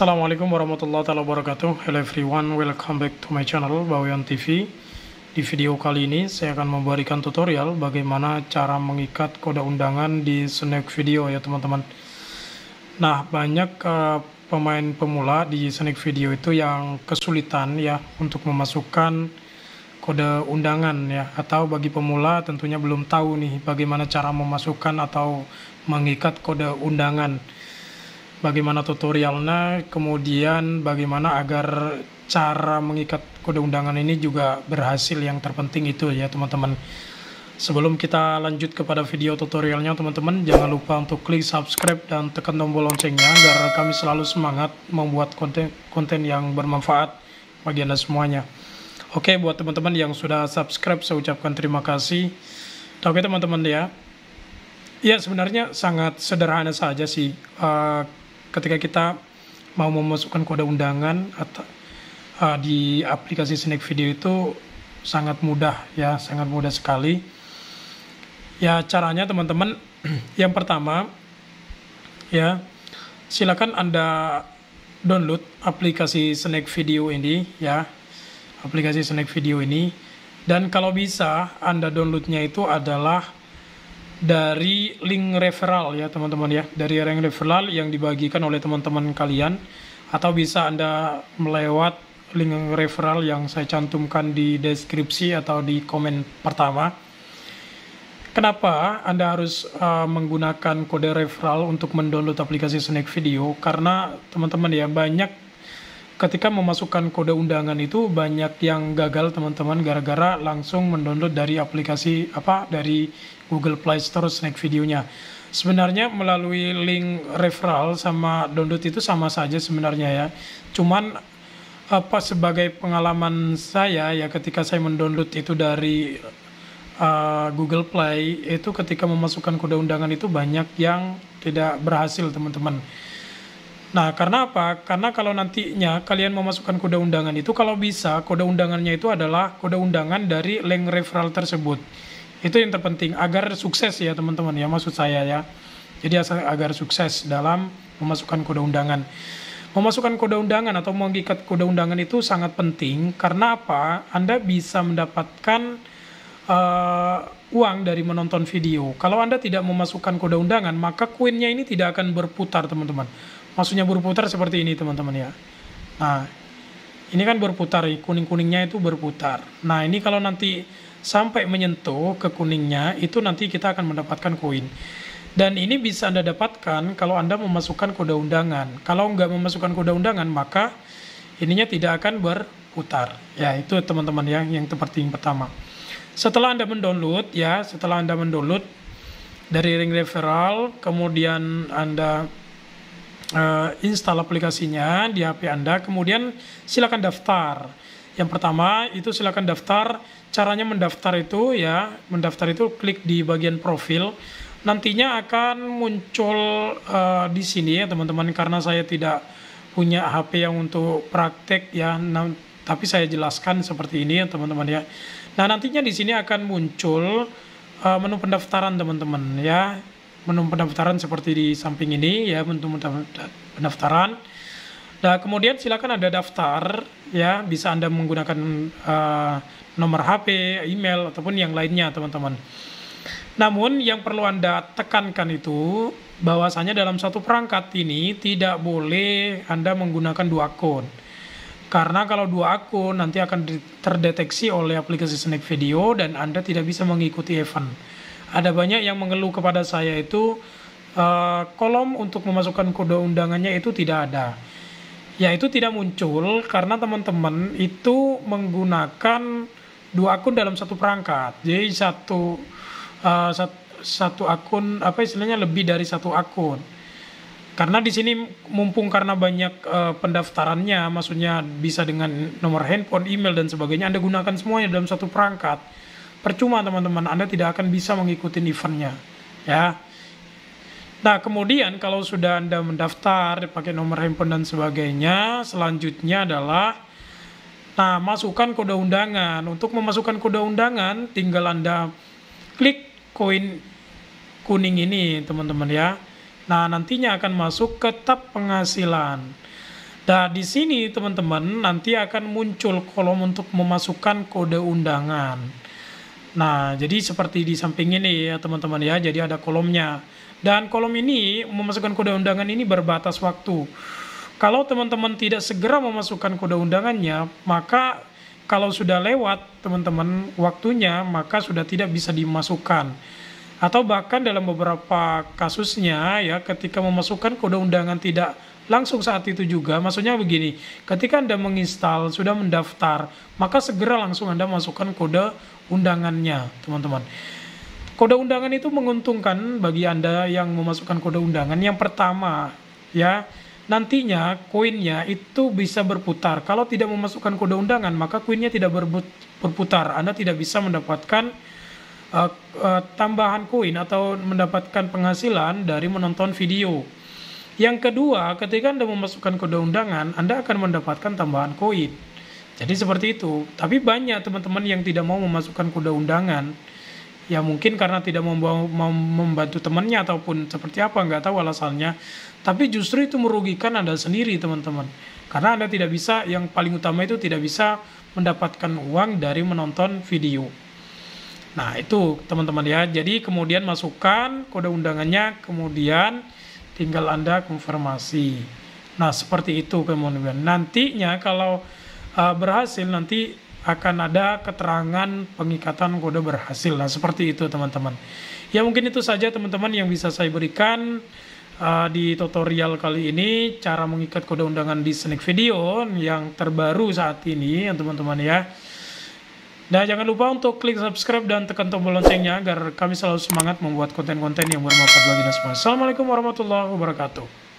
Assalamualaikum warahmatullahi wabarakatuh. Hello everyone, welcome back to my channel Bawian TV. Di video kali ini saya akan memberikan tutorial bagaimana cara mengikat kode undangan di snack video ya teman-teman. Nah, banyak uh, pemain pemula di snack video itu yang kesulitan ya untuk memasukkan kode undangan ya atau bagi pemula tentunya belum tahu nih bagaimana cara memasukkan atau mengikat kode undangan bagaimana tutorialnya, kemudian bagaimana agar cara mengikat kode undangan ini juga berhasil yang terpenting itu ya teman-teman. Sebelum kita lanjut kepada video tutorialnya teman-teman, jangan lupa untuk klik subscribe dan tekan tombol loncengnya agar kami selalu semangat membuat konten-konten yang bermanfaat bagi Anda semuanya. Oke, buat teman-teman yang sudah subscribe, saya ucapkan terima kasih. Oke teman-teman ya, Ya sebenarnya sangat sederhana saja sih uh, ketika kita mau memasukkan kode undangan atau uh, di aplikasi Snack Video itu sangat mudah ya, sangat mudah sekali. Ya caranya teman-teman, yang pertama ya silakan anda download aplikasi Snack Video ini ya, aplikasi Snack Video ini dan kalau bisa anda downloadnya itu adalah dari link referral ya teman-teman ya dari link referral yang dibagikan oleh teman-teman kalian atau bisa anda melewat link referral yang saya cantumkan di deskripsi atau di komen pertama kenapa anda harus uh, menggunakan kode referral untuk mendownload aplikasi Snack Video karena teman-teman ya banyak ketika memasukkan kode undangan itu banyak yang gagal teman-teman gara-gara langsung mendownload dari aplikasi apa dari Google Play Store Snack videonya. Sebenarnya melalui link referral sama download itu sama saja sebenarnya ya. Cuman apa sebagai pengalaman saya ya ketika saya mendownload itu dari uh, Google Play itu ketika memasukkan kode undangan itu banyak yang tidak berhasil teman-teman Nah, karena apa? Karena kalau nantinya kalian memasukkan kode undangan itu, kalau bisa kode undangannya itu adalah kode undangan dari link referral tersebut. Itu yang terpenting agar sukses ya teman-teman ya maksud saya ya. Jadi agar sukses dalam memasukkan kode undangan. Memasukkan kode undangan atau mengikat kode undangan itu sangat penting karena apa? Anda bisa mendapatkan uh, uang dari menonton video. Kalau Anda tidak memasukkan kode undangan, maka koinnya ini tidak akan berputar, teman-teman maksudnya berputar seperti ini teman-teman ya nah ini kan berputar kuning-kuningnya itu berputar nah ini kalau nanti sampai menyentuh ke kuningnya itu nanti kita akan mendapatkan koin dan ini bisa Anda dapatkan kalau Anda memasukkan kode undangan kalau nggak memasukkan kode undangan maka ininya tidak akan berputar ya itu teman-teman ya yang seperti yang pertama setelah Anda mendownload ya setelah Anda mendownload dari ring referral kemudian Anda uh, install aplikasinya di HP Anda, kemudian silakan daftar. Yang pertama itu silakan daftar. Caranya mendaftar itu ya, mendaftar itu klik di bagian profil. Nantinya akan muncul uh, di sini ya teman-teman karena saya tidak punya HP yang untuk praktek ya, nah, tapi saya jelaskan seperti ini ya teman-teman ya. Nah nantinya di sini akan muncul uh, menu pendaftaran teman-teman ya menu pendaftaran seperti di samping ini ya menu pendaftaran. Nah kemudian silakan ada daftar ya bisa anda menggunakan uh, nomor HP, email ataupun yang lainnya teman-teman. Namun yang perlu anda tekankan itu bahwasanya dalam satu perangkat ini tidak boleh anda menggunakan dua akun. Karena kalau dua akun nanti akan terdeteksi oleh aplikasi Snap Video dan Anda tidak bisa mengikuti event ada banyak yang mengeluh kepada saya itu uh, kolom untuk memasukkan kode undangannya itu tidak ada. Ya itu tidak muncul karena teman-teman itu menggunakan dua akun dalam satu perangkat. Jadi satu uh, sat, satu akun apa istilahnya lebih dari satu akun. Karena di sini mumpung karena banyak uh, pendaftarannya, maksudnya bisa dengan nomor handphone, email dan sebagainya, Anda gunakan semuanya dalam satu perangkat percuma teman-teman Anda tidak akan bisa mengikuti eventnya ya Nah kemudian kalau sudah Anda mendaftar pakai nomor handphone dan sebagainya selanjutnya adalah nah masukkan kode undangan untuk memasukkan kode undangan tinggal Anda klik koin kuning ini teman-teman ya Nah nantinya akan masuk ke tab penghasilan Nah di sini teman-teman nanti akan muncul kolom untuk memasukkan kode undangan Nah, jadi seperti di samping ini ya teman-teman ya, jadi ada kolomnya. Dan kolom ini memasukkan kode undangan ini berbatas waktu. Kalau teman-teman tidak segera memasukkan kode undangannya, maka kalau sudah lewat teman-teman waktunya, maka sudah tidak bisa dimasukkan atau bahkan dalam beberapa kasusnya ya ketika memasukkan kode undangan tidak langsung saat itu juga maksudnya begini ketika Anda menginstal sudah mendaftar maka segera langsung Anda masukkan kode undangannya teman-teman kode undangan itu menguntungkan bagi Anda yang memasukkan kode undangan yang pertama ya nantinya koinnya itu bisa berputar kalau tidak memasukkan kode undangan maka koinnya tidak berputar Anda tidak bisa mendapatkan uh, tambahan koin atau mendapatkan penghasilan dari menonton video. Yang kedua, ketika Anda memasukkan kode undangan, Anda akan mendapatkan tambahan koin. Jadi seperti itu. Tapi banyak teman-teman yang tidak mau memasukkan kode undangan. Ya mungkin karena tidak mau, mau membantu temannya ataupun seperti apa, nggak tahu alasannya. Tapi justru itu merugikan Anda sendiri, teman-teman. Karena Anda tidak bisa, yang paling utama itu tidak bisa mendapatkan uang dari menonton video. Nah, itu teman-teman ya. Jadi kemudian masukkan kode undangannya, kemudian tinggal Anda konfirmasi. Nah, seperti itu kemudian. Nantinya kalau uh, berhasil nanti akan ada keterangan pengikatan kode berhasil. Nah, seperti itu teman-teman. Ya, mungkin itu saja teman-teman yang bisa saya berikan uh, di tutorial kali ini cara mengikat kode undangan di Snake Video yang terbaru saat ini ya teman-teman ya. Nah, jangan lupa untuk klik subscribe dan tekan tombol loncengnya agar kami selalu semangat membuat konten-konten yang bermanfaat bagi Anda semua. Assalamualaikum warahmatullahi wabarakatuh.